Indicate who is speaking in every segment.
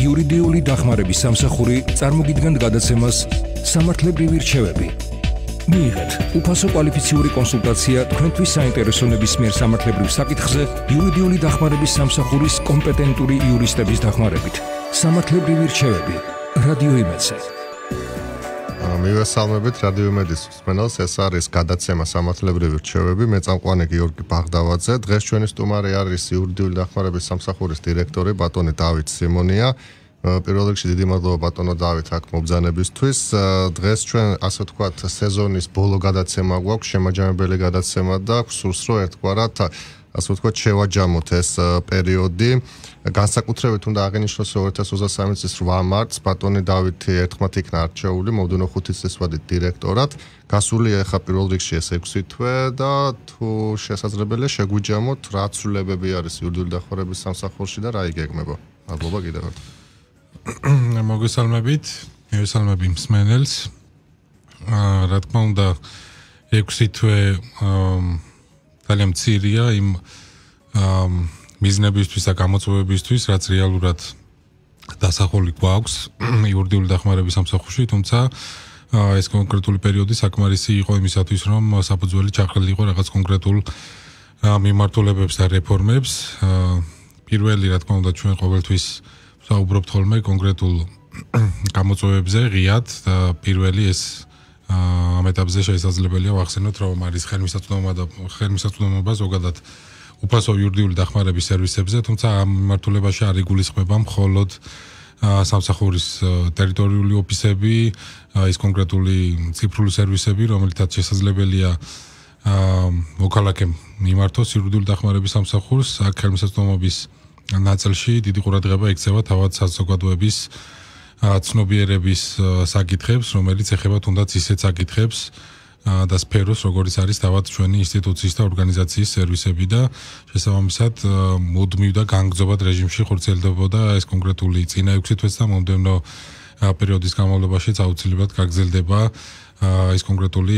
Speaker 1: იურიდიული დახმარების სამსახური წარმოგიდგენთ გადაცემას სამართლებრივი რჩევები. მიიღეთ უფასო კვალიფიციური კონსულტაცია თქვენთვის საინტერესო ნებისმიერ სამართლებრივ საკითხზე იურიდიული დახმარების სამსახურის კომპეტენტური იურისტების დახმარებით. სამართლებრივი რჩევები. რადიო იმედზე.
Speaker 2: მივესალმებით რადიო მედის მსმენელს ეს არის გადაცემა სამართლებრივი რჩევები მე წამყვანი გიორგი ბაღდავაძე დღეს ჩვენი სტუმარი არის იურდიული დახმარების სამსახურის დირექტორი ბატონი დავით სიმონია პირველ რიგში დიდი მადლობა ბატონო დავით აქ მობძანებისთვის დღეს ჩვენ ასე ვთქვათ სეზონის ბოლო გადაცემა გვაქვს შემაჯამებელი გადაცემა და გსურს რომ ერთგვარად ასე ვთქვათ შევაჯამოთ ეს პერიოდი განსაკუთრებით უნდა აღინიშნოს 2023 წლის 8 მარტს ბატონი დავითი ერთხმად იქნა არჩეული მოდუნო 5 წლის ვადით დირექტორად. გასულია ხა პირველ რიგში ეს 6 თვე და თუ შესაძლებელია შეგვიჯამოთ რა ცვლილებები არის იურიდიული დახმარების სამსახურში და რა იგეგმება. მადლობა კიდევ
Speaker 1: ერთხელ. მოგესალმებით. მოესალმები მსმენელს. აა რა თქმა უნდა 6 თვე აა ძალიან ცირია იმ აა მიზნებისთვის და გამოწვევებისთვის, რაც რეალურად დასახოლი გვაქვს იურდიული დახმარების სამსახურში, თუმცა ეს კონკრეტული პერიოდი საკმარისი იყო იმისათვის, რომ საფუძველი ჩახლილიყო რაღაც კონკრეტულ მიმართულებებს და რეფორმებს. პირველი, რა თქმა უნდა, ჩვენ ყოველთვის საუბრობთ ხოლმე კონკრეტულ გამოწვევებზე, ღიად და პირველი ეს ამ ეტაპზე შესაძლებელია ვახსენოთ, რომ არის ხელმისაწვდომობა და ხელმისაწვდომობა ზოგადად უფასო იურიდიული დახმარების სერვისებზე, თუმცა ამ მიმართულებაში არ იგულისხმება მხოლოდ სამსახურის ტერიტორიული ოფისები, ის კონკრეტული ციფრული სერვისები, რომელთაც შესაძლებელია მოქალაქემ მიმართოს იურიდიული დახმარების სამსახურს, აქ ხელმისაწვდომობის ნაწილში დიდი ყურადღება ექცევა თავად საზოგადოების ცნობიერების საკითხებს, რომელიც ეხება თუნდაც ისეთ საკითხებს, და სფეროს, როგორც არის თავად ჩვენი ინსტიტუციის და ორგანიზაციის სერვისები და შესაბამისად მოდმივ და განგზობად რეჟიმში ხორცელდებოდა ეს კონკრეტული ძინა 6 თვეს და მომდენო პერიოდის განმავლობაში აუცილებლად გაგრძელდება ეს კონკრეტული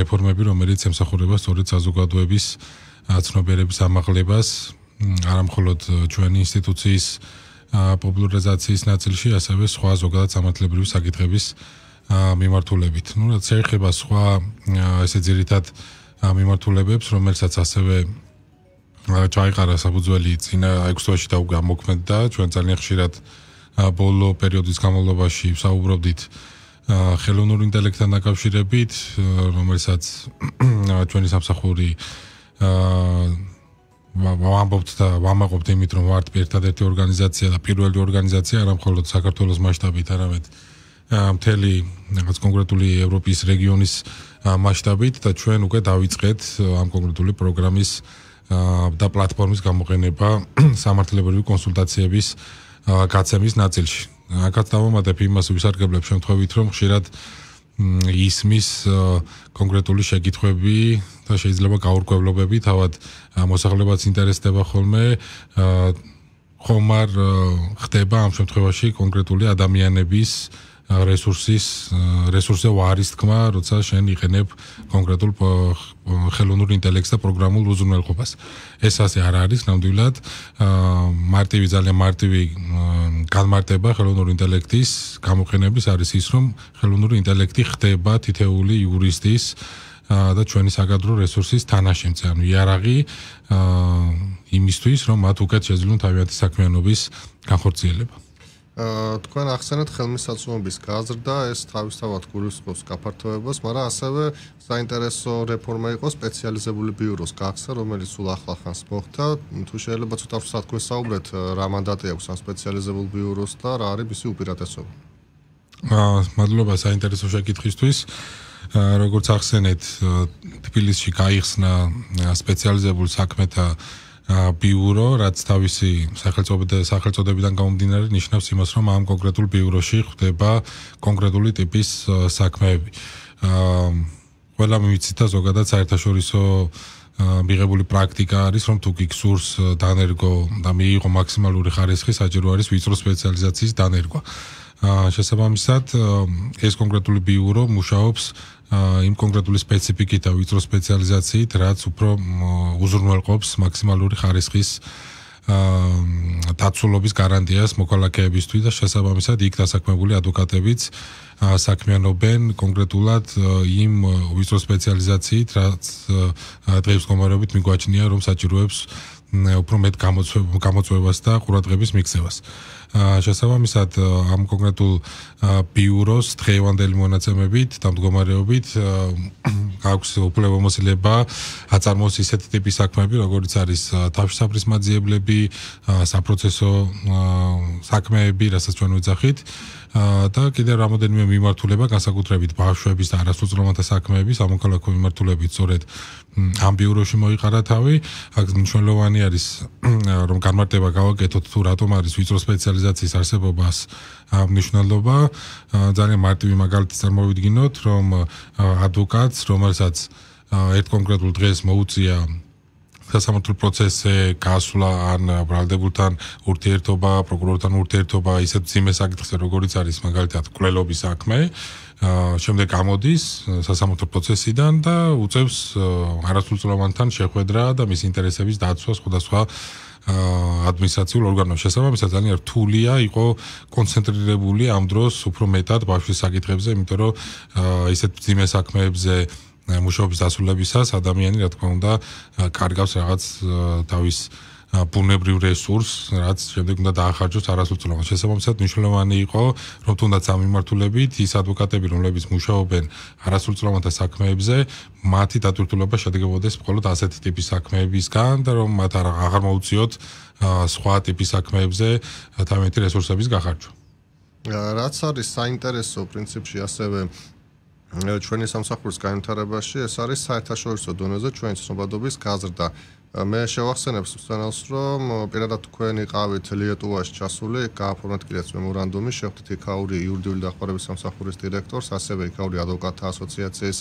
Speaker 1: რეფორმები, რომელიც ემსახურება სწორედ საზოგადოების ცნობიერების ამაღლებას, არამხოლოდ ჩვენი ინსტიტუციის პოპულარიზაციის ნაწილში, ასევე სხვა ზოგადად სამართლებრივი საკითხების მიმართულებით. ნუ რაც ეხება სხვა ესე ძირითად მიმართულებებს, რომელსაც ასევე ჩაიყარა საფუძველი ძინა 6-ში და უკვე მოქმედდა, ჩვენ ძალიან ხშირად ბოლო პერიოდის განმავლობაში საუბრობდით ხელოვნურ ინტელექტთან დაკავშირებით, რომელსაც ჩვენი სამსახური აა ვამბობთ და ვამაყობთ იმით, რომ ვართ ერთადერთი ორგანიზაცია და პირველი ორგანიზაცია არა მხოლოდ საქართველოს მასშტაბით, არამედ აა მთელი რაღაც კონკრეტული ევროპის რეგიონის მასშტაბით და ჩვენ უკვე დავიწყეთ ამ კონკრეტული პროგრამის და პლატფორმის გამოყენება სამართლებრივი კონსულტაციების გაცემის ნაწილში. აქაც დავამატებ იმას უსარგებლებ შემთხვევით, რომ ხშირად ისმის კონკრეტული შეკითხვები და შეიძლება გაურკვევლობები თავად მოსახლეობას ინტერესდება ხოლმე ხომ არ ხდება ამ შემთხვევაში კონკრეტული ადამიანების რესურსის რესურსზე ვარის თქმა, როცა შენ იყენებ კონკრეტულ ხელოვნურ ინტელექტს და პროგრამულ უზრუნველყოფას. ეს ასე არ არის ნამდვილად. მარტივი ძალიან მარტივი განმარტება ხელოვნურ ინტელექტის გამოყენების არის ის, რომ ხელოვნური ინტელექტი ხდება თითეული იურისტის და ჩვენი საგადრო რესურსის თანაშემწე, ანუ იარაღი იმისთვის, რომ მათ უკეთ შეძლონ თავიანთი საქმიანობის განხორციელება.
Speaker 2: თქვენ ახსენეთ ხელმისაწვდომობის გაზრდა ეს თავისთავად გულისხმობს გაფართოებას, მაგრამ ასევე საინტერესო რეფორმა იყო სპეციალიზებული ბიუროს გახსნა, რომელიც სულ ახლა ხანს მოხდა. თუ შეიძლება ცოტა რა თქვენ საუბრეთ, რა მანდატი აქვს ამ სპეციალიზებულ ბიუროს და რა არის მისი უპირატესობა?
Speaker 1: აა მადლობა საინტერესო შეკითხვისთვის. როგორც ახსენეთ, თბილისში გაიხსნა სპეციალიზებული საქმეთა ბიურო, რაც თავისი სახელწოდებიდან გამომდინარე, ნიშნავს იმას, რომ ამ კონკრეტულ ბიუროში ხდება კონკრეტული ტიპის საქმეები. აა ყველა მივიცით და ზოგადად საერთაშორისო მიღებული პრაქტიკა არის, რომ თუ გიქსურს დანერგო და მიიღო მაქსიმალური ხარისხი, საჭირო არის ვიწრო სპეციალიზაციის დანერგვა. აა შესაბამისად ეს კონკრეტული ბიურო მუშაობს იმ კონკრეტული სპეციფიკით და ვიწრო სპეციალიზაციით, რაც უფრო უზრუნველყოფს მაქსიმალური ხარისხის აა დაცულობის გარანტიას მოქალაქეებისთვის და შესაბამისად იქ დასაქმებული ადვოკატებიც საქმიანობენ კონკრეტულად იმ ვიწრო სპეციალიზაციით, რაც დღეს გამარებით მიგვაჩნია, რომ საჭიროებს უფრო მეტ გამოწვევას და ყურადღების მიქცევას. აა შესაბამისად ამ კონკრეტულ ბიუროს დღევანდელი მონაცემებით და მდგომარეობით აქვს უფლებამოსილება აწარმოოს ისეთ ტიპის საქმეები, როგორიც არის თავშესაფრის მაძიებლები, საპროცესო საქმეები, რასაც ჩვენ ვიძახით. და კიდევ რამოდენიმე მიმართულება განსაკუთრებით ბავშვების და არასოციალურთა საქმეების ამოქალაქო მიმართულებით სწორედ ამ ბიუროში მოიყარა თავი. აქ მნიშვნელოვანი არის რომ განმარტება გავაკეთოთ თუ რატომ არის ვიწრო სპეციალისტი ორგანიზაციის არსებობას მნიშვნელობა ძალიან მარტივი მაგალითი წარმოვიდგინოთ რომ адвокатს რომელსაც ერთ კონკრეტულ დღეს მოუწია სასამართლო პროცესზე გასვლა ან ბრალდებულთან ურთიერთობა პროკურორთან ურთიერთობა ისეთ ძიმე საკითხზე როგორიც არის მაგალითად კვლელობის საქმე შემდეგ გამოდის э, სასამართლო პროცესიდან და უწევს э, არასრულწლოვანთან შეხვედრა და მის ინტერესების დაცვა სხვადასხვა ადმინისტრაციულ ორგანოს შესაბამისად ძალიან რთულია იყო კონცენტრირებული ამ დროს უფრო მეტად ბავშვის საკითხებზე, იმიტომ რომ ისეთ ძიმე საქმეებზე მუშაობის დასრულებისას ადამიანი რა თქმა უნდა კარგავს რაღაც თავის ბუნებრივ რესურსს, რაც შემდეგ უნდა დაახარჯოს არასრულწლოვან შესაბამისად მნიშვნელოვანი იყო, რომ თუნდაც ამ მიმართულებით ის ადვოკატები, რომლებიც მუშაობენ არასრულწლოვანთა საქმეებზე, მათი დათვირთულება შედგებოდეს მხოლოდ ასეთი ტიპის საქმეებისგან და რომ მათ აღარ მოუწიოთ სხვა ტიპის საქმეებზე თამეთი რესურსების გახარჯვა.
Speaker 2: რაც არის საინტერესო პრინციპში ასევე ჩვენი სამსახურის განვითარებაში ეს არის საერთაშორისო დონეზე ჩვენი ცნობადობის გაზრდა. მე შევახსენებ სწორედ რომ პირადად თქვენი ყავით ლიეტუაში ჩასული, გააფორმეთ კიდეც მემორანდუმი, შევხვდით იქაური იურიდიული დახმარების სამსახურის დირექტორს, ასევე იქაური ადვოკატთა ასოციაციის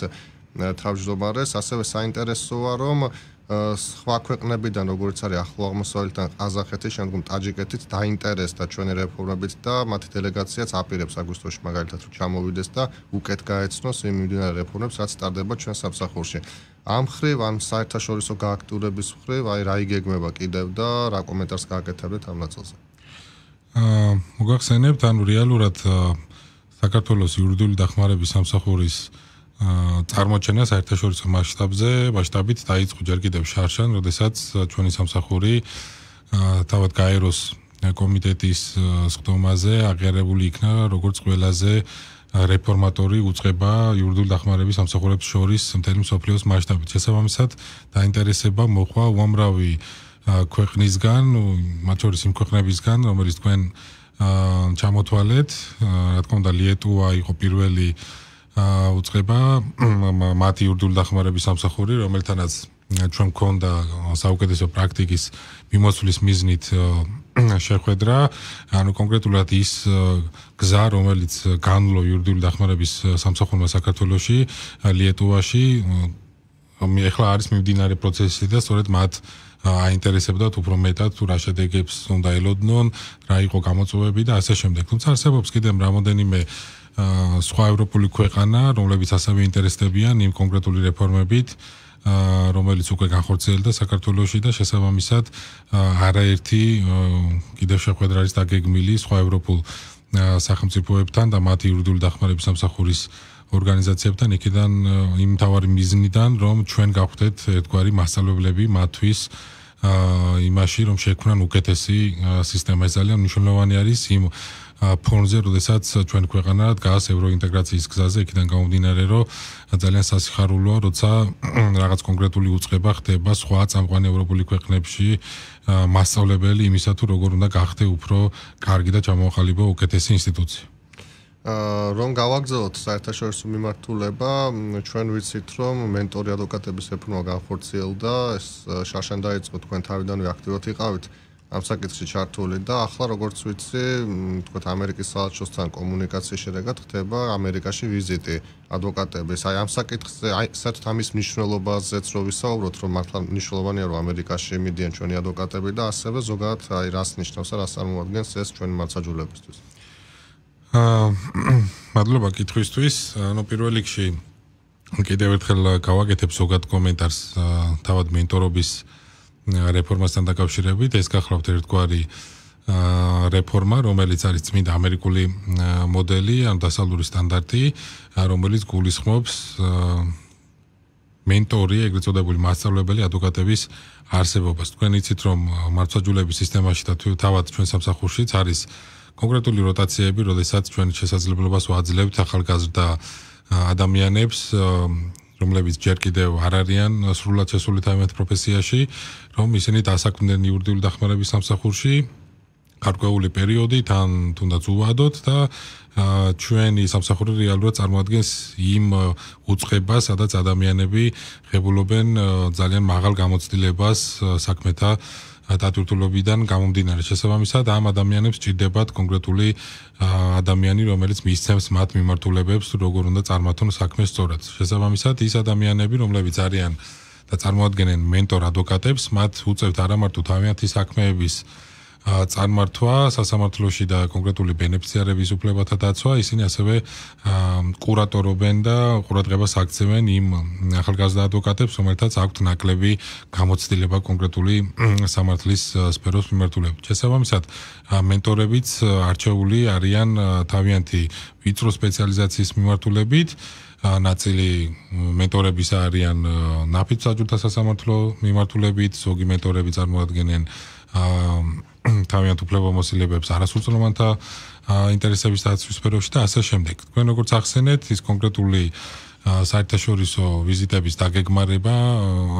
Speaker 2: თავმჯდომარეს, ასევე საინტერესოა რომ სხვა ქვეყნებიდან, როგორც არის ახლო აღმოსავლეთიდან, ყაზახეთის, შემდგომ ტაჯიკეთის დაინტერესდა ჩვენი რეფორმებით და მათი დელეგაციაც აპირებს აგვისტოში მაგალითად რომ ჩამოვიდეს და უკეთ გაეცნოს იმ მიმდინარე რეფორმებს, რაც სტარდება ჩვენ სამსახურში. ამ ხრივ ან საერთაშორისო გააქტიურების ხრივ, აი რა იგეგმება კიდევ და რა კომენტარს გააკეთებდეთ ამ ნაწილზე?
Speaker 1: აა მოგახსენებთ, ანუ რეალურად საქართველოს იურიდიული დახმარების სამსახურის აა წარმოჩენა საერთაშორისო მასშტაბზე, მასშტაბით დაიწყო ჯერ კიდევ შარშან, როდესაც ჩვენი სამსახური თავად გაეროს კომიტეტის სხდომაზე აღიარებული იქნა როგორც ყველაზე რეფორმატორი უצება იურიდიული დახმარების სამსახურებს შორის მთელი მსოფლიოს მასშტაბით. შესაბამისად, დაინტერესება მოხდა უამრავი ქვეყნისგან, მათ შორის იმ ქვეყნებისგან, რომელიც თქვენ ჩამოთვალეთ, რა თქმა უნდა, ლიეტუა იყო პირველი უצება მათი ურდულ დახმარების სამსახური, რომელთანაც ჩვენ მქონდა საუკეთესო პრაქტიკის მიმოსვლის მიზნით შეხვედრა, ანუ კონკრეტულად ის გზა, რომელიც განლო იურდული დახმარების სამსახურმა საქართველოსში, ლიეტუვაში, მე ახლა არის მიმდინარე პროცესი და სწორედ მათ აინტერესებდათ უფრო მეტად, თუ რა შედეგებს უნდა ელოდნონ, რა იყო გამოწვევები და ასე შემდეგ. თუმცა არსებობს კიდემ რამოდენიმე აა სხვა ევროპული ქვეყანა, რომლებიც ასევე ინტერესდებიან იმ კონკრეტული რეფორმებით, რომელიც უკვე განხორციელდა საქართველოსში და შესაბამისად არაერთი კიდევ შეხვედრა არის დაგეგმილი სხვა ევროპულ სახელმწიფოებთან და მათი იურიდიული დახმარების სამსახურის ორგანიზაციებთან იქიდან იმ თავარი მიზნიდან რომ ჩვენ გავხდეთ ერთგვარი მასშტაბებლები მათთვის აა იმაში რომ შექმნან უკეთესი სისტემა ეს ძალიან მნიშვნელოვანი არის იმ აა ფონზე, როდესაც ჩვენ ქვეყანა დგას ევროინტეგრაციის გზაზე, იქიდან გამომდინარე, რომ ძალიან სასიხარულოა, როცა რაღაც კონკრეტული უצება ხდება სხვა წამყვან ევროპული ქვეყნებში, მასშტაბებელი იმისა თუ როგორ უნდა გახდე უფრო კარგი და ჩამოყალიბო უკეთესი ინსტიტუცია.
Speaker 2: ა რომ გავაგზავნოთ საერთაშორისო მიმართულება, ჩვენ ვიცით, რომ მენტორი ადვოკატების ეფნოა განხორციელდა, ეს შარშან დაიწყო თქვენ თავიდანვე აქტიურად იყავით. ამ საკითხში ჩართული და ახლა როგორც ვიცი, თქვათ ამერიკის საელჩოსთან კომუნიკაციის შედეგად ხდება ამერიკაში ვიზიტი ადვოკატების. აი ამ საკითხზე, აი საერთოდ ამის მნიშვნელობაზეც რო ვისაუბროთ, რომ მართლა მნიშვნელოვანია, რომ ამერიკაში მიდიან ჩვენი ადვოკატები და ასევე ზოგადად აი რას ნიშნავს და რას წარმოადგენს ეს ჩვენი მარცხაჯულებისთვის.
Speaker 1: აა მადლობა კითხვისთვის. ანუ პირველ რიგში კიდევ ერთხელ გავაკეთებ ზოგად კომენტარს თავად მენტორობის აა რეფორმასთან დაკავშირებით ეს გახლავთ ერთგვარი რეფორმა რომელიც არის წმინდა ამერიკული მოდელი ან დასალური სტანდარტი რომელიც გულისხმობს მენტორი ეგრეთ წოდებული მასწავლებელი ადვოკატების არსებობას თქვენ იცით რომ მართვაჯულების სისტემაში და თავად ჩვენ სამსახურშიც არის კონკრეტული როტაციები, როდესაც ჩვენ შესაძლებლობას ვაძლევთ ახალგაზრდა ადამიანებს რომლებიც ჯერ კიდევ არ არიან სრულად შესული თავიანთ პროფესიაში, რომ ისინი დასაქმდნენ იურიდიული დახმარების სამსახურში გარკვეული პერიოდით ან თუნდაც უვადოდ და ჩვენი სამსახური რეალურად წარმოადგენს იმ უწყებას, სადაც ადამიანები ღებულობენ ძალიან მაღალ გამოცდილებას საქმეთა დათვირთულობიდან გამომდინარე შესაბამისად ამ ადამიანებს ჭირდებათ კონკრეტული ადამიანი რომელიც მისცემს მათ მიმართულებებს როგორ უნდა წარმართონ საქმეს სწორად შესაბამისად ის ადამიანები რომლებიც არიან და წარმოადგენენ მენტორ ადვოკატებს მათ უწევთ არამარტო თავიანთი საქმეების წარმართვა სასამართლოში და კონკრეტული ბენეფიციარების უფლებათა დაცვა, ისინი ასევე კურატორობენ და ყურადღებას აქცევენ იმ ახალგაზრდა ადვოკატებს, რომელთაც აქვთ ნაკლები გამოცდილება კონკრეტული სამართლის სფეროს მიმართულებით. შესაბამისად, მენტორებიც არჩეული არიან თავიანთი ვიწრო სპეციალიზაციის მიმართულებით. ნაწილი მენტორების არიან ნაფიც საჯურთა სასამართლო მიმართულებით, ზოგი მენტორები წარმოადგენენ აა თავიანთ უფლებამოსილებებს არასრულწლოვანთა ინტერესების დაცვის სფეროში და ასე შემდეგ. თქვენ როგორც ახსენეთ, ის კონკრეტული საერთაშორისო ვიზიტების დაგეგმარება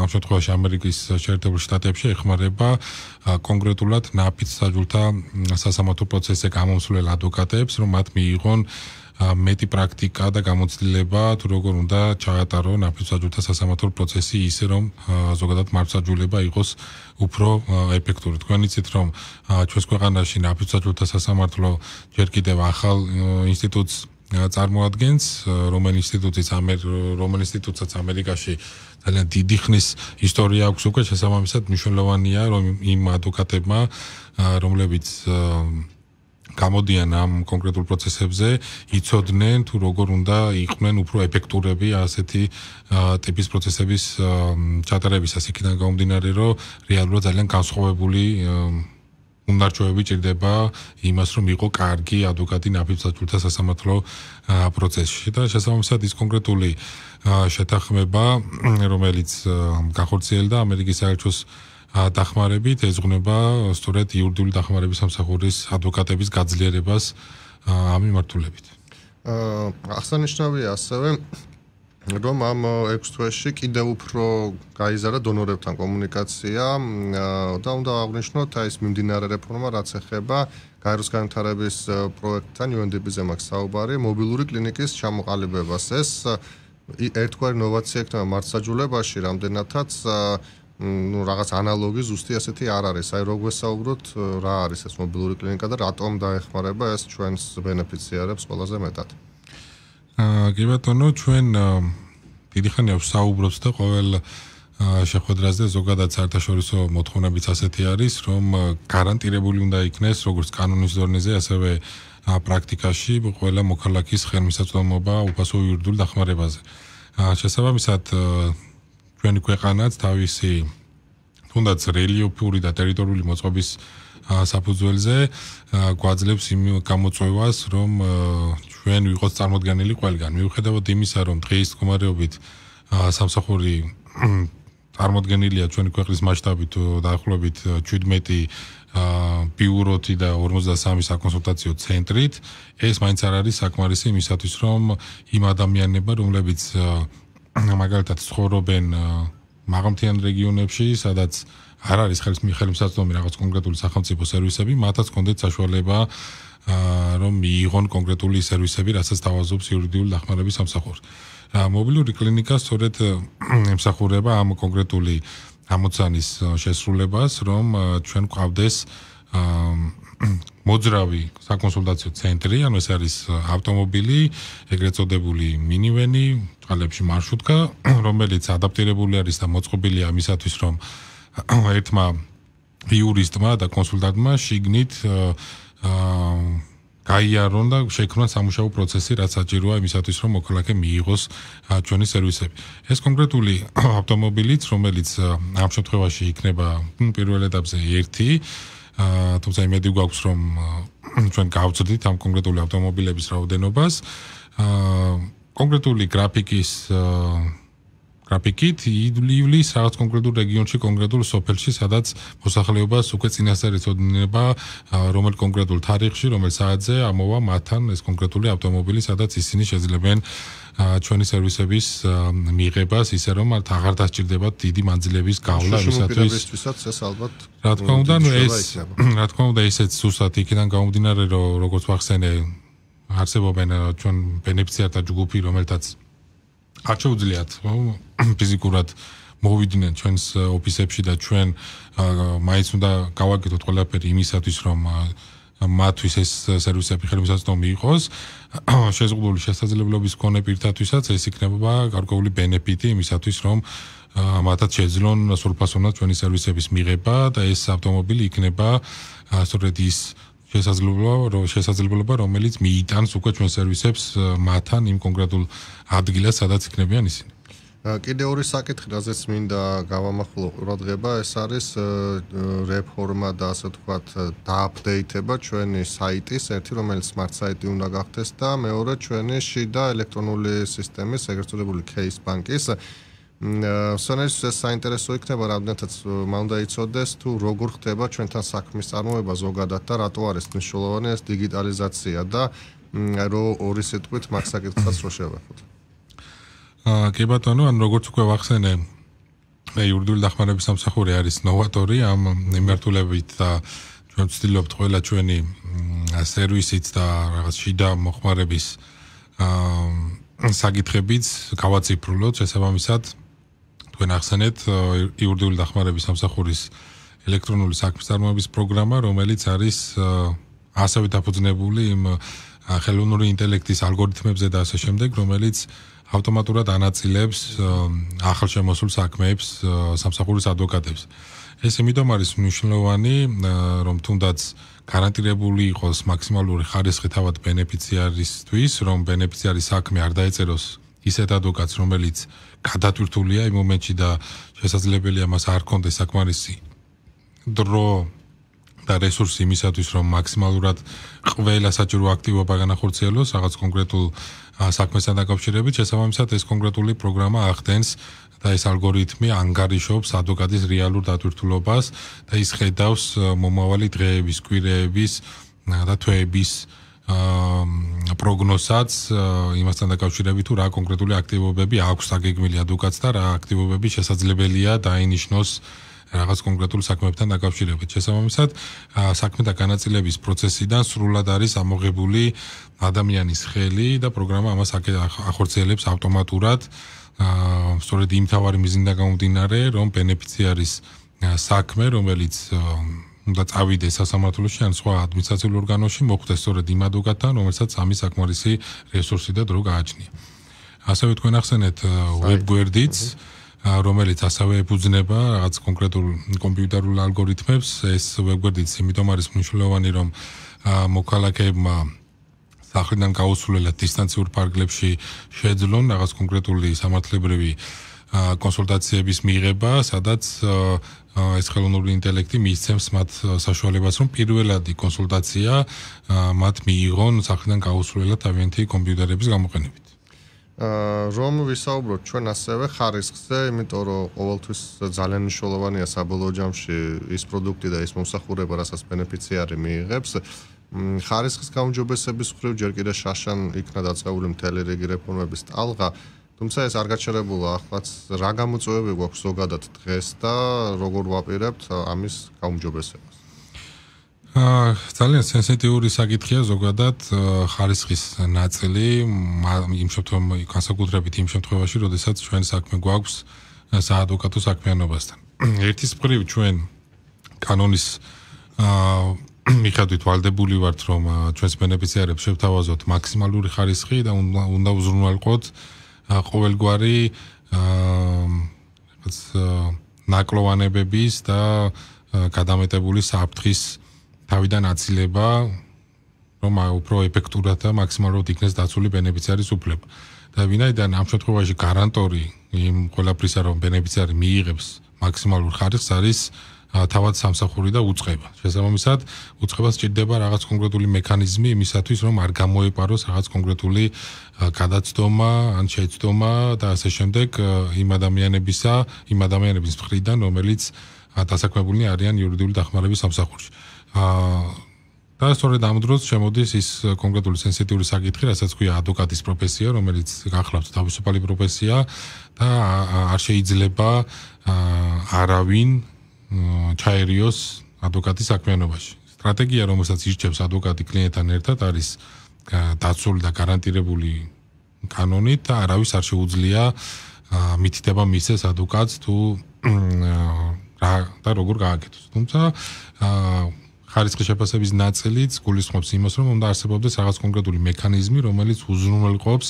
Speaker 1: ამ შემთხვევაში ამერიკის შეერთებულ შტატებში ეხმარება კონკრეტულად ნაფიც საჯულთა სასამართლო პროცესზე გამომსვლელ ადვოკატებს, რომ მათ მიიღონ მეტი პრაქტიკა და გამოცდილება თუ როგორ უნდა ჩაატარონ აფსაჯულთა სასამართლო პროცესი ისე რომ ზოგადად მართსაჯულება იყოს უფრო ეფექტური. თქვენ იცით რომ ჩვენს ქვეყანაში აფსაჯულთა სასამართლო ჯერ კიდევ ახალ ინსტიტუტს წარმოადგენს, რომელი ინსტიტუტიც ამერ რომელი ინსტიტუტსაც ამერიკაში ძალიან დიდი ხნის ისტორია აქვს უკვე შესაბამისად მნიშვნელოვანია რომ იმ ადვოკატებმა რომლებიც გამოდიან ამ კონკრეტულ პროცესებზე, იწოდნენ თუ როგორ უნდა იყვნენ უფრო ეფექტურები ასეთი ტიპის პროცესების ჩატარებისას, იქიდან გამომდინარე, რომ რეალურად ძალიან განსხვავებული უნარჩვევები ჭირდება იმას, რომ იყო კარგი ადვოკატი ნაფიცსაჭულთა სასამართლო პროცესში და შესაბამისად ის კონკრეტული შეთანხმება, რომელიც განხორციელდა ამერიკის საერთაშორისო დახმარებით ეძღნება სწორედ იურიდიული დახმარების სამსახურის ადვოკატების გაძლიერებას ამ მიმართულებით.
Speaker 2: აა ახსანიშნავია ასევე რომ ამ 6 თვეში კიდევ უფრო გაიზარდა დონორებთან კომუნიკაცია და უნდა აღნიშნოთ აი ეს მიმდინარე რეფორმა რაც ეხება გაეროს განვითარების პროექტთან UNDP-ზე მაქვს საუბარი მობილური კლინიკის ჩამოყალიბებას ეს ერთგვარი ინოვაცია იქნება მარცხაჯულებაში რამდენადაც ну რაღაც ანალოგი ზუსტი ასეთი არ არის. აი როგ გვესაუბროთ э, რა არის ეს მობილური კლინიკა და რატომ დაეხმარება ეს ჩვენს ბენეფიციარებს ყველაზე მეტად.
Speaker 1: აა კი ბატონო, ჩვენ დიდი ხანია ვსაუბრობთ და ყოველ შეხვედრაზე ზოგადად საერთაშორისო მოთხოვნებიც ასეთი არის, რომ გარანტირებული უნდა იქნეს როგორც კანონის დონეზე, ასევე პრაქტიკაში ყველა მოქალაქის ხელმისაწვდომობა უფასო იურიდიულ დახმარებაზე. აა შესაბამისად ჩვენი ქვეყანაც თავისი თუნდაც რელიოფური და ტერიტორიული მოწყობის საფუძველზე გვაძლევს იმ გამოწვევას, რომ ჩვენ ვიყოთ წარმოქმნილი ყველგან. მიუხედავად იმისა, რომ დღეის კომარეობით სამსახური hm, წარმოქმნილია ჩვენი ქვეყნის მასშტაბით დაახლოებით 17 ბიუროთი და 53 საკონსულტაციო ცენტრით, ეს მაინც არ არის საკმარისი იმისათვის, რომ იმ ადამიანებმა, რომლებიც მაგალითად ცხოვრობენ მაღალმთიან რეგიონებში, სადაც არ არის ხელს მიხელმსაწვდომი რაღაც კონკრეტული სახელმწიფო სერვისები, მათაც კონდეთ საშუალება რომ მიიღონ კონკრეტული სერვისები, რასაც თავაზობს იურიდიული დახმარების სამსახური. მობილური კლინიკა სწორედ ემსახურება ამ კონკრეტული ამოცანის შესრულებას, რომ ჩვენ გვყავდეს აა მოძრავი საკონსულტაციო ცენტრი, ანუ ეს არის ავტომობილი, ეგრეთ წოდებული მინივენი, ყალებში маршрутка, რომელიც ადაპტირებული არის და მოწყობილია მისათვის, რომ ერთმა იურისტმა და კონსულტანტმა შიგნით აა გაიარონ და შექმნან სამუშაო პროცესი, რაც საჭიროა იმისათვის, რომ მოქალაქე მიიღოს ჩვენი სერვისები. ეს კონკრეტული ავტომობილიც, რომელიც ამ შემთხვევაში იქნება პირველ ეტაპზე 1 თუმცა იმედი გვაქვს რომ ჩვენ გავწვდით ამ კონკრეტული ავტომობილების რაოდენობას აა კონკრეტული გრაფიკის გრაფიკით ივლის რაღაც კონკრეტულ რეგიონში კონკრეტულ სოფელში სადაც მოსახლეობას უკვე წინასწარ ეწოდება რომელ კონკრეტულ თარიღში რომელ საათზე ამოვა მათთან ეს კონკრეტული ავტომობილი სადაც ისინი შეძლებენ აა ჩვენი სერვისების მიღებას, ისე რომ მათ აღარ დაჭirdებათ დიდი მანძილების გავლა ისათვის.
Speaker 2: რა თქმა უნდა, ეს
Speaker 1: რა თქმა უნდა, ესეც სუსათ იქიდან გამომდინარე, რომ როგორც ვახსენე, არსებობენ ჩვენ ბენეფიციართა ჯგუფი, რომელთაც არ შეუძლიათ ფიზიკურად მოვიდნენ ჩვენს ოფისებში და ჩვენ მაინც უნდა გავაკეთოთ ყველაფერი იმისათვის, რომ მათვის ეს სერვისები ხელმისაწვდომი იყოს შეზღუდული შესაძლებლობის მქონე პირთათვისაც ეს იქნება გარკვეული ბენეფიტი იმისათვის რომ მათაც შეძლონ სრულფასოვნად ჩვენი სერვისების მიღება და ეს ავტომობილი იქნება სწორედ ის შესაძლებლობა რომ შესაძლებლობა რომელიც მიიტანს უკვე ჩვენ სერვისებს მათან იმ კონკრეტულ ადგილას სადაც იქნებიან ისინი
Speaker 2: კიდე ორი საკითხი რაზეც მინდა გავამახლო ყურადღება ეს არის რეფორმა და ასე ვთქვათ დააპდეითება ჩვენი საიტის ერთი რომელიც smart საიტი უნდა გახდეს და მეორე ჩვენი შიდა ელექტრონული სისტემის ეგრეთ წოდებული case bank-ის სანაცვლოდ საინტერესო იქნება რამდენადაც მაუნდა იცოდეს თუ როგორ ხდება ჩვენთან საქმის წარმოება ზოგადად და რატო არის მნიშვნელოვანი ეს დიგიტალიზაცია და რო ორი სიტყვით მაგ საკითხსაც რო შევეხოთ
Speaker 1: აა კი ბატონო, ან როგორც უკვე ვახსენე, მე იურიდიული დახმარების სამსახური არის ნოვატორი ამ ნიმერტულებით და ჩვენ ვცდილობთ ყველა ჩვენი სერვისით და რაღაც შიდა მოხმარების აა საკითხებით გავაციფროთ, შესაბამისად თქვენ ახსენეთ იურიდიული დახმარების სამსახურის ელექტრონული საქმის წარმოების პროგრამა, რომელიც არის ასევე დაფუძნებული იმ ხელოვნური ინტელექტის ალგორითმებზე და ასე შემდეგ, რომელიც ავტომატურად ანაწილებს ახალშემოსულ საქმეებს სამსახურის ადვოკატებს. ეს იმიტომ არის მნიშვნელოვანი, რომ თუნდაც გარანტირებული იყოს მაქსიმალური ხარისხი თავად ბენეფიციარისთვის, რომ ბენეფიციარის საქმე არ დაეწეროს ისეთ ადვოკატს, რომელიც გადატვირთულია იმ მომენტში და შესაძლებელია მას არ კონდეს საკმარისი დრო და რესურსი იმისათვის რომ მაქსიმალურად ყველა საჭირო აქტივობა განახორციელოს რაღაც კონკრეტულ საქმესთან დაკავშირებით შესაბამისად ეს კონკრეტული პროგრამა ახდენს და ეს ალგორითმი ანგარიშობს ადვოკატის რეალურ დათვირთულობას და ის ხედავს მომავალი დღეების, კვირეების და თვეების აა პროგნოზაც იმასთან დაკავშირებით თუ რა კონკრეტული აქტივობები აქვს დაგეგმილი ადვოკატს და რა აქტივობები შესაძლებელია დაინიშნოს აა რაღაც კონკრეტულ საქმეებთან დაკავშირებით. შესაბამისად, საქმეთა განაწილების პროცესიდან სრულად არის ამოღებული ადამიანის ხელი და პროგრამა ამას ახორციელებს ავტომატურად. აა, სწორედ იმ თავარი მიზნიდან გამომდინარე, რომ ბენეფიციარის საქმე, რომელიც უნდა წავიდეს სასამართლოში ან სხვა ადმინისტრაციულ ორგანოში, მოხდეს სწორედ იმ ადვოკატთან, რომელსაც ამის საკმარისი რესურსი და დრო გააჩნია. ასევე თქვენ ახსენეთ ვებგვერდიც, აა mhm. რომელიც ასევე ეფუძნება რაღაც კონკრეტულ კომპიუტერულ ალგორითმებს ეს ვებგვერდიც იმიტომ არის მნიშვნელოვანი რომ მოქალაქეებმა სახლიდან გაუსვლელად დისტანციურ ფარგლებში შეძლონ რაღაც კონკრეტული სამართლებრივი კონსულტაციების მიღება სადაც ეს ხელოვნური ინტელექტი მიიცემს მათ საშუალებას რომ პირველადი კონსულტაცია მათ მიიღონ სახლიდან გაუსვლელად თავიანთი კომპიუტერების გამოყენებით
Speaker 2: რომ ვისაუბროთ ჩვენ ასევე ხარისხზე, იმიტომ რომ ყოველთვის ძალიან მნიშვნელოვანია საბოლოო ჯამში ის პროდუქტი და ის მომსახურება, რასაც ბენეფიციარი მიიღებს. ხარისხის გაუმჯობესების მხრივ ჯერ კიდევ შაშან იქნა დაწეული მთელი რიგი რეფორმების ტალღა. თუმცა ეს არ გაჩერებულა ახლაც რა გამოწვევები გვაქვს ზოგადად დღეს და როგორ ვაპირებთ ამის გაუმჯობესებას?
Speaker 1: ძალიან სენსიტიური საკითხია ზოგადად ხარისხის ნაწილი იმ შემთხვევაში განსაკუთრებით იმ შემთხვევაში, როდესაც ჩვენ საქმე გვაქვს საადვოკატო საქმიანობასთან. ერთის მხრივ ჩვენ კანონის აა მიხედვით ვალდებული ვართ რომ ჩვენს ბენეფიციარებს შევთავაზოთ მაქსიმალური ხარისხი და უნდა უზრუნველყოთ ყოველგვარი აა რაღაც ნაკლოვანებების და გადამეტებული საფრთხის აა თავიდან აცილება რომ უფრო ეფექტურად და მაქსიმალურად იქნეს დაცული ბენეფიციარის უფლება და ვინაიდან ამ შემთხვევაში გარანტორი იმ ყველაფრისა რომ ბენეფიციარი მიიღებს მაქსიმალურ ხარჯს არის თავად სამსახური და უצება შესაბამისად უצებას ჭირდება რაღაც კონკრეტული მექანიზმი იმისათვის რომ არ გამოიპაროს რაღაც კონკრეტული გადაცდომა ან შეცდომა და ასე შემდეგ იმ ადამიანებისა იმ ადამიანების მხრიდან რომელიც ათასაკმებული არიან იურიდიული დახმარების სამსახურში. და სწორედ ამ დროს შემოდის ის э, კონკრეტული სენსიტიური საკითხი, რასაც ქვია ადვოკატის პროფესია, რომელიც განხლავთ თავისუფალი პროფესია და არ შეიძლება არავინ ჩაერიოს ადვოკატის საქმიანობაში. სტრატეგია, რომელსაც ირჩევს ადვოკატი კლიენტთან ერთად, არის დაცული და გარანტირებული კანონით და არავის არ შეუძლია მითითება მისცეს ადვოკატს თუ და როგორ გააკეთოს. თუმცა აა ხარისხის შეფასების ნაწილიც გულისხმობს იმას, რომ უნდა არსებობდეს რაღაც კონკრეტული მექანიზმი, რომელიც უზრუნველყოფს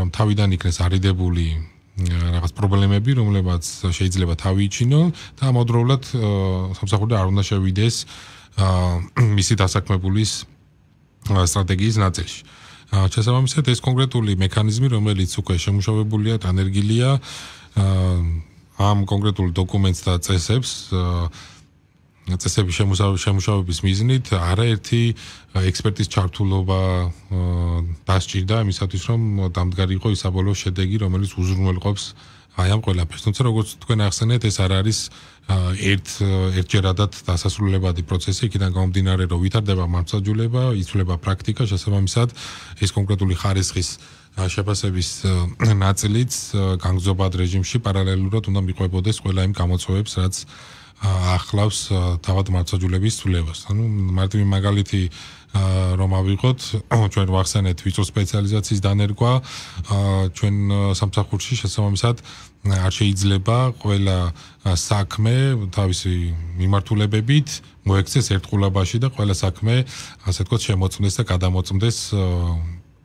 Speaker 1: რომ თავიდან იქნეს არიდებული რაღაც პრობლემები, რომლებაც შეიძლება თავიიჩინონ და მოდროულად სამსახურიდან არ უნდა შევიდეს მისი დასაქმებულის სტრატეგიის ნაწილში. შესაბამისად, ეს კონკრეტული მექანიზმი, რომელიც უკვე შემუშავებულია, დანერგილია ამ კონკრეტულ დოკუმენტს და წესებს, აა წესების შემუშავების მიზნით არაერთი ექსპერტის ჩართულობა დასჭირდა იმისათვის რომ დამდგარიყო ის საბოლოო შედეგი რომელიც უზრუნველყოფს აი ამ ყველაფერს თუმცა როგორც თქვენ ახსენეთ ეს არ არის ერთ ერთჯერადად დასასრულებადი პროცესი იქიდან გამომდინარე რომ ვითარდება მარცხაძულება იცვლება პრაქტიკა შესაბამისად ეს კონკრეტული ხარისხის შეფასების ნაწილიც განგზობად რეჟიმში პარალელურად უნდა მიყვებოდეს ყველა იმ გამოწვევებს რაც ახლავს თავად მარცხაჯულების ცვლილებას. ანუ მარტივი მაგალითი რომ ავიღოთ, ჩვენ ვახსენეთ ვიწრო სპეციალიზაციის დანერგვა, ჩვენ სამსახურში შესაბამისად არ შეიძლება ყველა საქმე თავისი მიმართულებებით მოექცეს ერთ ყულაბაში და ყველა საქმე ასე თქვა შემოწმდეს და გადამოწმდეს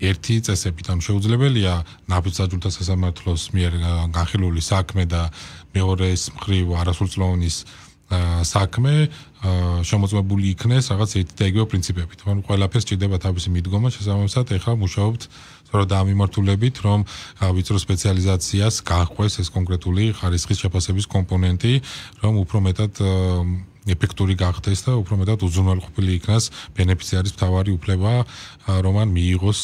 Speaker 1: ერთი წესებით ამ შეუძლებელია ნაფიცაჯულთა სასამართლოს მიერ განხილული საქმე და მეორე ეს მხრივ არასრულწლოვნის საქმე შემოწმებული იქნეს რაღაც ერთი და იგივე პრინციპებით. მაგრამ ყველაფერს ჭირდება თავისი მიდგომა შესაბამისად ეხლა მუშაობთ რო დამიმართულებით რომ ვიწრო სპეციალიზაციას გაახვეს ეს კონკრეტული ხარისხის შეფასების კომპონენტი რომ უფრო მეტად ეფექტური გახდეს და უფრო მეტად უზრუნველყოფილი იქნას ბენეფიციარის თავარი უფლება რომ ან მიიღოს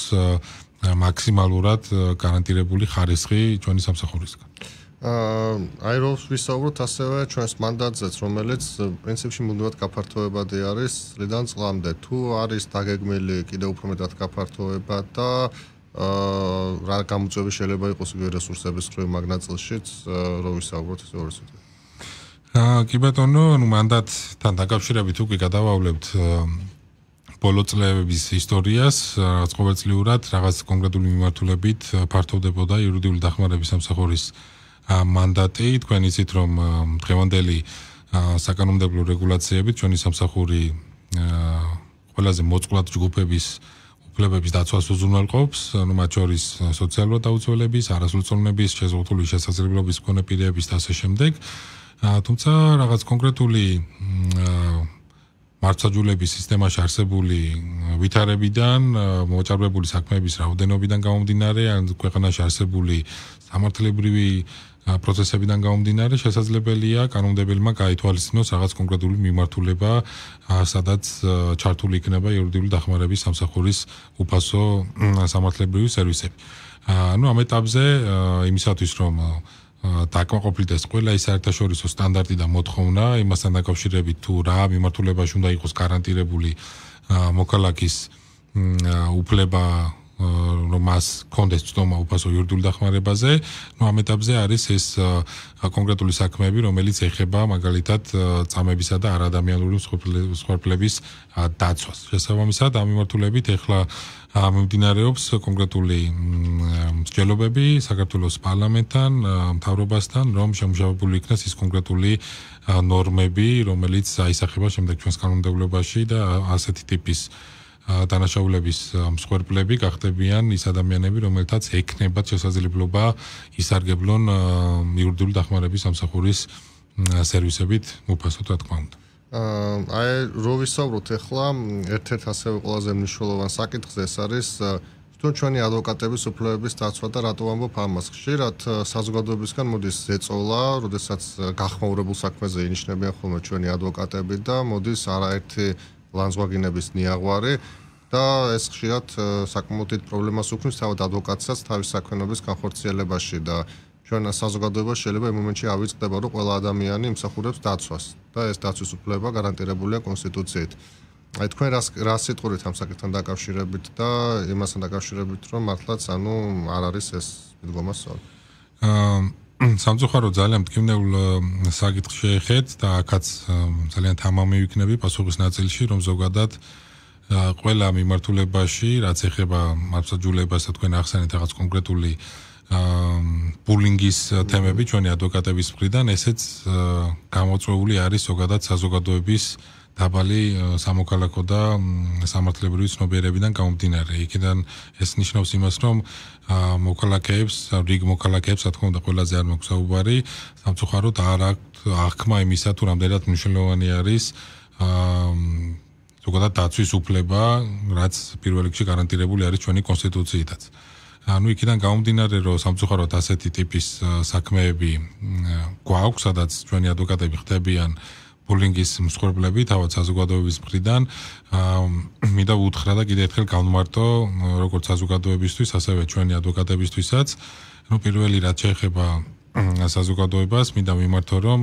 Speaker 1: მაქსიმალურად გარანტირებული ხარისხი ჩვენი სამსახურისგან.
Speaker 2: აა აი როს ვისაუბროთ ასევე ჩვენს მანდატზეც, რომელიც პრინციპში მუდმივად გაფართოვებადი არის ლიდან წლამდე. თუ არის დაგეგმილი კიდე უფრო მეტად გაფართოვება და აა რა გამოწვევა შეიძლება იყოს ვიდეო რესურსების ხრივ მაგნაწილშიც, რომ ვისაუბროთ ეს ორი სიტუაცია.
Speaker 1: აა კი ბატონო, ნუ მანდატთან დაკავშირებით უკვე გადავავლებთ ბოლო წლების ისტორიას, რაც ყოველწლიურად რაღაც კონკრეტული მიმართულებით ფართოვდებოდა იურიდიული დახმარების სამსახურის მანდატი. თქვენ იცით რომ დღევანდელი საკანონმდებლო რეგულაციები ჩვენი სამსახური ყველაზე მოწყვლად ჯგუფების კლუბების დაცვას უზრუნველყოფს, ანუ მათ შორის სოციალური დაუცველების, არასრულწლოვნების, შეზღუდული შესაძლებლობის მქონე პირების და ასე შემდეგ. თუმცა რაღაც კონკრეტული მარცხაჯულების სისტემაში არსებული ვითარებიდან მოჭარბებული საქმეების რაოდენობიდან გამომდინარე ან ქვეყანაში არსებული სამართლებრივი პროცესებიდან გამომდინარე შესაძლებელია კანონმდებელმა გაითვალისწინოს რაღაც კონკრეტული მიმართულება სადაც ჩართული იქნება იურიდიული დახმარების სამსახურის უფასო სამართლებრივი სერვისები. ანუ ამ ეტაპზე იმისათვის რომ დაკმაყოფილდეს ყველა ეს საერთაშორისო სტანდარტი და მოთხოვნა იმასთან დაკავშირებით თუ რა მიმართულებაში უნდა იყოს გარანტირებული მოქალაქის უფლება რომ მას კონდეს ცდომა უფასო იურიდიულ დახმარებაზე, ნუ ამ ეტაპზე არის ეს კონკრეტული საქმეები, რომელიც ეხება მაგალითად წამებისა და არადამიანური სხვაფლების დაცვას. შესაბამისად, ამ მიმართულებით ეხლა ამიმდინარეობს კონკრეტული მსჯელობები საქართველოს პარლამენტთან, მთავრობასთან, რომ შემუშავებული იქნას ის კონკრეტული ნორმები, რომელიც აისახება შემდეგ ჩვენს კანონმდებლობაში და ასეთი ტიპის დანაშაულების მსხვერპლები გახდებიან ის ადამიანები, რომელთაც ექნებათ შესაძლებლობა ისარგებლონ იურიდიული დახმარების სამსახურის სერვისებით უფასო რა თქმა უნდა.
Speaker 2: აი რო ვისაუბროთ ახლა ერთ-ერთ ასე ყველაზე მნიშვნელოვან საკითხზე ეს არის თუ ჩვენი ადვოკატების უფლებების დაცვა და რატო ამბობ ამას ხშირად საზოგადოებისგან მოდის ზეწოლა, როდესაც გახმაურებულ საქმეზე ინიშნებიან ხოლმე ჩვენი ადვოკატები და მოდის არაერთი ლანძვაგინების ნიაღვარი და ეს ხშირად საკმაოდ პრობლემას უქმნის თავად ადვოკატსაც თავის საქმეობის განხორციელებაში და ჩვენ საზოგადოება შეიძლება იმ მომენტში ავიწყდება რომ ყველა ადამიანი იმსახურებს დაცვას და ეს დაცვის უფლება გარანტირებულია კონსტიტუციით აი თქვენ რას რას ეტყურეთ ამ საკითხთან დაკავშირებით და იმასთან დაკავშირებით რომ მართლაც ანუ არ არის ეს მიდგომა სწორი
Speaker 1: აა სამწუხაროდ ძალიან მткиვნეულ საკითხს შეეხეთ და ახაც ძალიან თამამი ვიქნები პასუხის ნაწილში, რომ ზოგადად ყველა მიმართულებაში, რაც ეხება მასწავლებლებას და თქვენ ახსენეთ რაღაც კონკრეტული ბულინგის თემები ჩვენი ადვოკატების მხრიდან, ესეც გამოწვეული არის ზოგადად საზოგადოების დაბალი სამოქალაქო და სამართლებრივი ცნობიერებიდან გამომდინარე. იქიდან ეს ნიშნავს იმას, რომ მოქალაქეებს, რიგ მოქალაქეებს, რა თქმა უნდა, ყველაზე არ მაქვს საუბარი, სამწუხაროდ არ აქვს აღქმა იმისა, თუ რამდენად მნიშვნელოვანი არის აა ზოგადად დაცვის უფლება, რაც პირველ რიგში გარანტირებული არის ჩვენი კონსტიტუციითაც. ანუ იქიდან გამომდინარე, რომ სამწუხაროდ ასეთი ტიპის საქმეები გვაქვს, სადაც ჩვენი ადვოკატები ხდებიან აა ბულინგის მსხვერპლები თავად საზოგადოების მხრიდან მითხრა უთხრა და კიდევ ერთხელ გამომართო როგორც საზოგადოებისთვის, ასევე ჩვენი ადვოკატებისთვისაც, რომ პირველი რაც შეეხება საზოგადოებას, მითხრა მიმართო რომ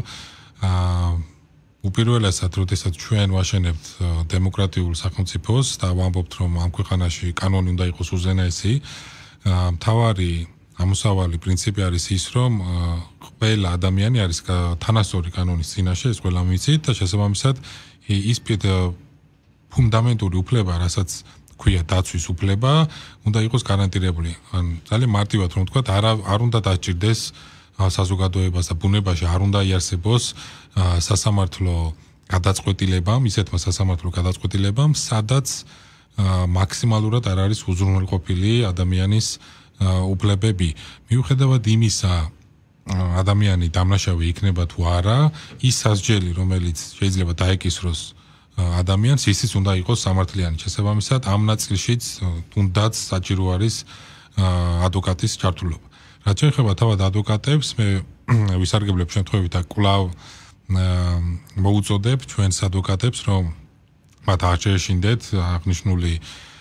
Speaker 1: უპირველესად, როდესაც ჩვენ ვაშენებთ დემოკრატიულ სახელმწიფოს და ვამბობთ რომ ამ ქვეყანაში კანონი უნდა იყოს უზენაესი, მთავარი ამოსავალი პრინციპი არის ის, რომ ყველა ადამიანი არის თანასწორი კანონის წინაშე, ეს ყველა მიცით და შესაბამისად ის ფუნდამენტური უფლება, რასაც ქვია დაცვის უფლება, უნდა იყოს გარანტირებული. ან ძალიან მარტივად რომ ვთქვა, არ არ უნდა დაჭirdეს საზოგადოებას და ბუნებაში არ უნდა იარსებოს სასამართლო გადაწყვეტილებამ, ისეთმა სასამართლო გადაწყვეტილებამ, სადაც მაქსიმალურად არ არის უზრუნველყოფილი ადამიანის უფლებები მიუხედავად იმისა ადამიანი დამნაშავე იქნება თუ არა ის სასჯელი რომელიც შეიძლება დაეკისროს ადამიანს ისიც უნდა იყოს სამართლიანი შესაბამისად ამ ნაწილშიც თუნდაც საჭირო არის ადვოკატის ჩართულობა რა შეიძლება თავად ადვოკატებს მე ვისარგებლებ შემთხვევით აქ კლავ მოუწოდებ ჩვენს ადვოკატებს რომ მათ არჩეეშინდეთ აღნიშნული აა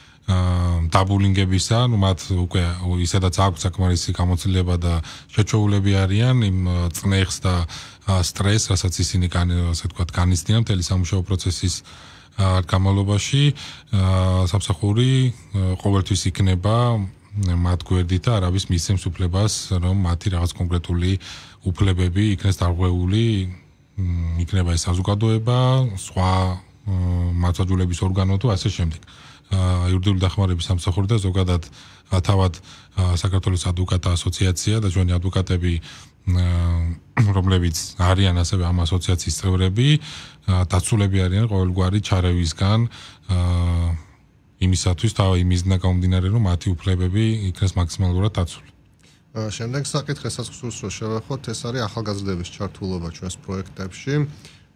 Speaker 1: დაბულინგებისა, ну მათ უკვე ისედაც აქვს საკმარისი გამოცდილება და შეჩეულები არიან იმ э, წნეხს და э, სტრესს, რასაც ისინი კან ასე თქვა განიცდიან მთელი სამუშაო პროცესის э, განმავლობაში, სამსახური ყოველთვის იქნება მათ გვერდით და არავის მისცემს უფლებას, რომ მათი რაღაც კონკრეტული უფლებები იქნეს დარღვეული, იქნება ეს საზოგადოება, სხვა მაცაძულების ორგანო თუ ასე შემდეგ. იურიდიული დახმარების სამსახური და ზოგადად თავად საქართველოს ადვოკატთა ასოციაცია და ჩვენი ადვოკატები რომლებიც არიან ასევე ამ ასოციაციის წევრები დაცულები არიან ყოველგვარი ჩარევისგან იმისათვის თავი იმიზნა გამომდინარე რომ მათი უფლებები იქნას მაქსიმალურად დაცული
Speaker 2: შემდეგ საკითხესაც ხსურს რომ შევეხოთ ეს არის ახალგაზრდების ჩართულობა ჩვენს პროექტებში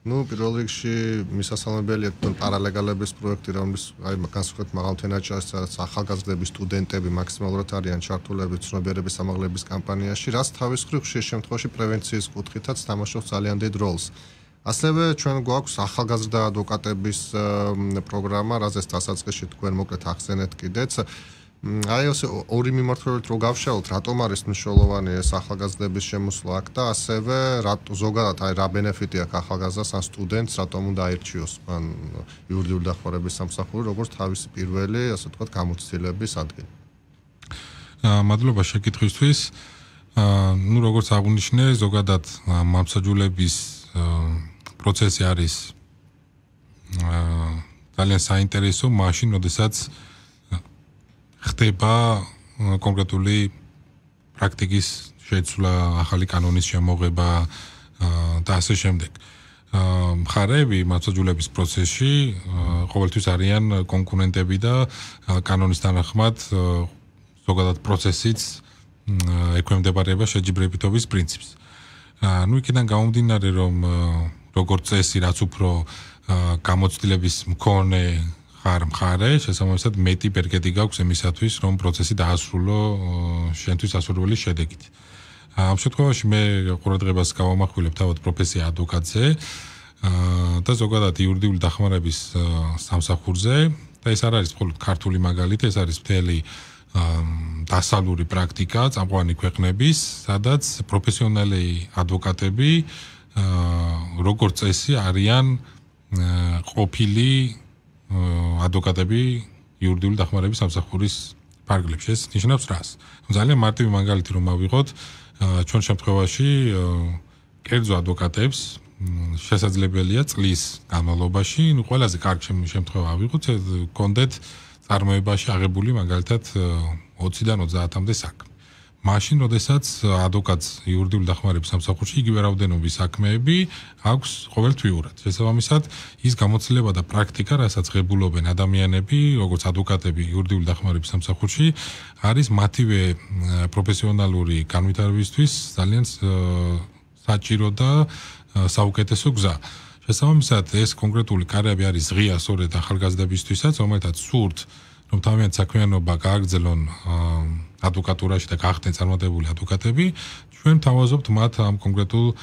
Speaker 2: ну პირველ რიგში მისასალმებელია თქვენ პარალეგალების პროექტი რომელიც აი განსხვავებით მაღალ თენაჭას ახალგაზრდების სტუდენტები მაქსიმალურად არიან ჩართულები ცნობიერების სამაღლების კამპანიაში რაც თავის მხრივ ხშირ შემთხვევაში პრევენციის კუთხითაც თამაშობს ძალიან დიდ როლს ასევე ჩვენ გვაქვს ახალგაზრდა ადვოკატების პროგრამა რაზეც დასაწყისში თქვენ მოკლედ ახსენეთ კიდეც აი ეს ორი მიმართულებით რო გავშალოთ, რატომ არის მნიშვნელოვანი ეს ახალგაზრდების შემოსვლა აქ და ასევე რა ზოგადად აი რა ბენეფიტი აქვს ახალგაზრდას ან სტუდენტს, რატომ უნდა აირჩიოს მან იურიდიული დახმარების სამსახური როგორც თავისი პირველი, ასე ვთქვათ, გამოცდილების ადგილი.
Speaker 1: მადლობა შეკითხვისთვის. აა ნუ როგორც აღვნიშნე, ზოგადად მამსაჯულების პროცესი არის აა ძალიან საინტერესო, მაშინ, როდესაც ხდება კონკრეტული პრაქტიკის შეცვლა, ახალი კანონის შემოღება და ასე შემდეგ. მხარეები მასაჯულების პროცესში ყოველთვის არიან კონკურენტები და კანონის თანახმად ზოგადად პროცესიც ეკვემდებარება შეჯიბრებითობის პრინციპს. ანუ იქიდან გამომდინარე, რომ როგორც წესი, რაც უფრო გამოცდილების მქონე ხარ მხარე, შესაბამისად მეტი პერგედი გაქვს იმისათვის, რომ პროცესი დაასრულო შენთვის დასრულებული შედეგით. ამ შემთხვევაში მე ყურადღებას გავამახვილებ თავად პროფესია ადვოკატზე და ზოგადად იურიდიული დახმარების სამსახურზე და ეს არ არის მხოლოდ ქართული მაგალითი, ეს არის მთელი დასალური პრაქტიკა წამყვანი ქვეყნების, სადაც პროფესიონალი ადვოკატები როგორც წესი არიან ყოფილი ადვოკატები იურიდიული დახმარების სამსახურის ფარგლებში ეს ნიშნავს რას? ძალიან მარტივი მაგალითი რომ ავიღოთ, ჩვენ შემთხვევაში კერძო ადვოკატებს შესაძლებელია წლის განმავლობაში, ну ყველაზე კარგ შემთხვევაში ავიღოთ, კონდეთ წარმოებაში აღებული მაგალითად 20-დან 30-მდე საქმე. მაშინ, როდესაც ადვოკატს იურიდიულ დახმარებას სამსახურში იგივე რაოდენობის საქმეები აქვს ყოველთვიურად. შესაბამისად, ის გამოცდილება და პრაქტიკა, რასაც ღებულობენ ადამიანები, როგორც ადვოკატები იურიდიულ დახმარებას სამსახურში, არის მათივე პროფესიონალური განვითარებისთვის ძალიან საჭირო და საუკეთესო გზა. შესაბამისად, ეს კონკრეტული კარები არის ზღია სწორედ ახალგაზრდებისთვისაც, რომელთაც სურთ რომ თავიანთ საქმიანობა გააგრძელონ ადვოკატურაში და გახდნენ წარმატებული ადვოკატები, ჩვენ თავაზობთ მათ ამ კონკრეტულ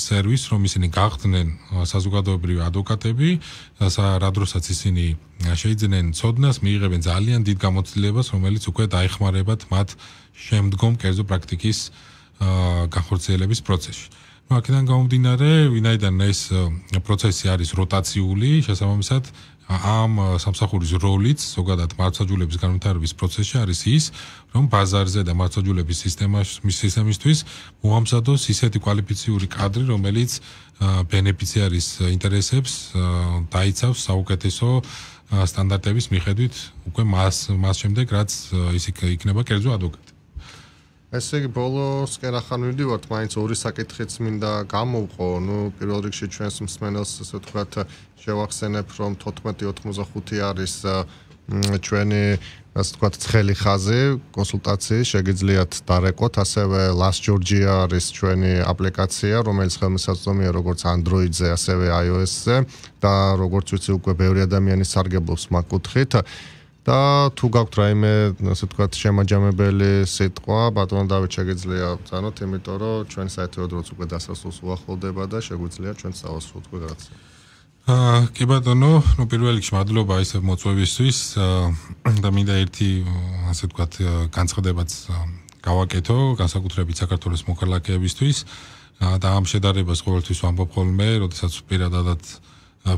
Speaker 1: სერვისს, რომ ისინი გახდნენ საზოგადოებრივი ადვოკატები, რა დროსაც ისინი შეიძლება ცოდნას მიიღებენ ძალიან დიდ გამოცდილებას, რომელიც უკვე დაეხმარებათ მათ შემდგომ კერძო პრაქტიკის განხორციელების პროცესში. ну, а когда გამომდინარე, ვინაიდან ეს პროცესი არის როტაციული, შესაბამისად, ამ სამსახურის როლიც ზოგადად მარცხაჯულების განვითარების პროცესში არის ის, რომ ბაზარზე და მარცხაჯულების სისტემაში სისტემისთვის მოამზადოს ისეთი კვალიფიციური კადრი, რომელიც ბენეფიციარის ინტერესებს დაიცავს საუკეთესო სტანდარტების მიხედვით უკვე მას მას შემდეგ რაც ის იქნება კერძო ადვოკატი.
Speaker 2: ესე იგი ბოლოს კერახან ვიდივართ, მაინც ორი საკითხიც მინდა გამოვყო. ნუ პირველ რიგში ჩვენს მსმენელს ესე ვთქვათ, შევახსენებ, რომ 14.85 არის ჩვენი ასე ვთქვათ, ცხელი ხაზი კონსულტაციის, შეგიძლიათ დარეკოთ, ასევე Last Georgia არის ჩვენი აპლიკაცია, რომელიც ხელმისაწვდომია როგორც Android-ზე, ასევე iOS-ზე და როგორც ვიცი, უკვე ბევრი ადამიანი სარგებლობს მაკუთხით. და თუ გაქვთ რაიმე ასე ვთქვათ შემაჯამებელი სიტყვა ბატონო დავით შეგეძლია ვწანოთ იმიტომ რომ ჩვენ საერთოდ როც უკვე დასასრულს უახლდება და შეგვიძლია ჩვენ დავასრულოთ უკვე რაღაც
Speaker 1: აა კი ბატონო ნუ პირველ რიგში მადლობა ისე მოწვევისთვის და მინდა ერთი ასე ვთქვათ განცხადებაც გავაკეთო განსაკუთრებით საქართველოს მოქალაქეებისთვის და ამ შედარებას ყოველთვის ვამბობ ხოლმე, როდესაც პირადადაც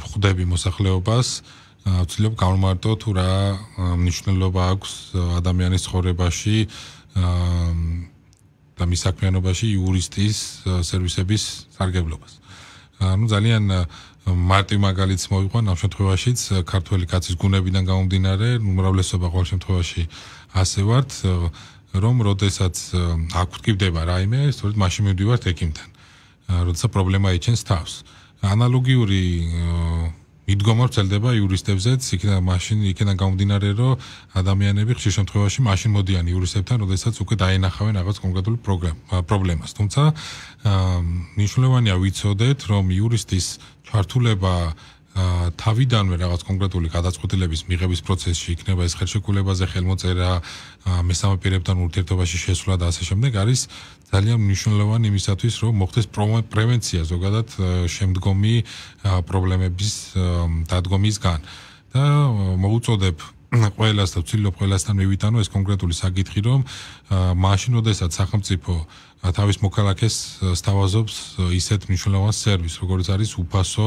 Speaker 1: ხვდები მოსახლეობას, აა აუცილებლად გამარტო თუ რა მნიშვნელობა აქვს ადამიანის ცხოვრებაში და მის საქმიანობაში იურისტის სერვისების სარგებლობას. ანუ ძალიან მარტივ მაგალითს მოიყვა ამ შემთხვევაშიც ქართული კაცის გუნებიდან გამომდინარე, უმრავლესობა ყოველ შემთხვევაში ასე ვარ, რომ როდესაც აკვირდება რაიმე, სწორედ მაშინ მივდივართ ექიმთან. როდესაც პრობლემა იჩენს თავს. ანალოგიური მიდგომა ვრცელდება იურისტებზეც, იქიდან მაშინ იქიდან გამომდინარე, რომ ადამიანები ხშირ შემთხვევაში მაშინ მოდიან იურისტებთან, როდესაც უკვე დაენახავენ რაღაც კონკრეტულ პრობლემას. თუმცა, აა, მნიშვნელოვანია ვიცოდეთ, რომ იურისტის ჩართულება აა თავიდანვე რაღაც კონკრეტული გადაწყვეტილების მიღების პროცესში იქნება ეს ხელშეკრულებაზე ხელმოწერა მესამე პირებთან ურთიერთობაში შესვლა და ასე შემდეგ არის ძალიან მნიშვნელოვანი იმისათვის რომ მოხდეს პრევენცია ზოგადად შემდგომი პრობლემების დადგომისგან და მოუწოდებ ყველას და ვცდილობ ყველასთან მივიტანო ეს კონკრეტული საკითხი რომ მაშინ შესაძაც სახელმწიფო თავის მოქალაქეს სთავაზობს ისეთ მნიშვნელოვან სერვისს, როგორც არის უფასო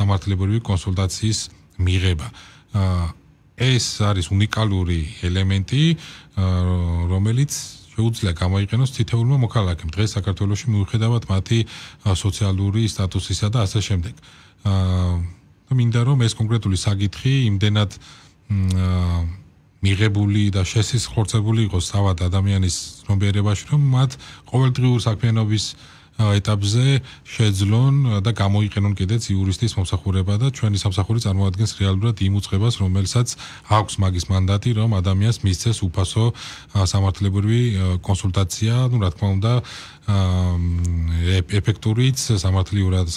Speaker 1: სამართლებრივი კონსულტაციის მიღება. ეს არის უნიკალური ელემენტი, რომელიც უძლა გამოიყენოს თითოეულმა მოქალაქემ დღეს საქართველოში მიუხედავად მათი სოციალური სტატუსისა და ასე შემდეგ. აა მინდა რომ ეს კონკრეტული საკითხი იმდენად აა მიღებული და შესისხორცებული იყოს თავად ადამიანის ცნობიერებაში, რომ მათ ყოველდღიურ საქმიანობის ეტაპზე შეძლონ და გამოიყენონ კიდეც იურისტის მომსახურება და ჩვენი სამსახური წარმოადგენს რეალურად იმ უცხებას, რომელსაც აქვს მაგის მანდატი, რომ ადამიანს მისცეს უფასო სამართლებრივი კონსულტაცია, ну, რა თქმა უნდა, ეფექტურიც, სამართლიურად,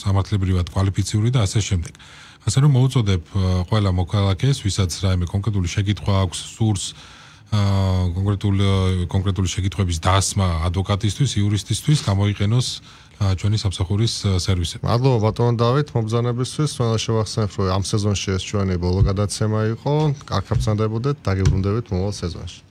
Speaker 1: სამართლებრივად კვალიფიციური და ასე შემდეგ. ასე რომ მოუწოდებ э, ყველა მოქალაქეს, ვისაც რაიმე კონკრეტული შეკითხვა აქვს სურს ა э, კონკრეტული კონკრეტული შეკითხების დასმა ადვოკატისთვის, იურისტისთვის გამოიყენოს э, ჩვენი სამსახურის სერვისები.
Speaker 2: მადლობა ბატონო დავით, მომბზანებისთვის. მე შევახსენებ, რომ ამ სეზონში ეს ჩვენი ბოლო გადაცემა იყო. კარგად ბრუნდებოდეთ, დაგებრუნდებით მომავალ სეზონში.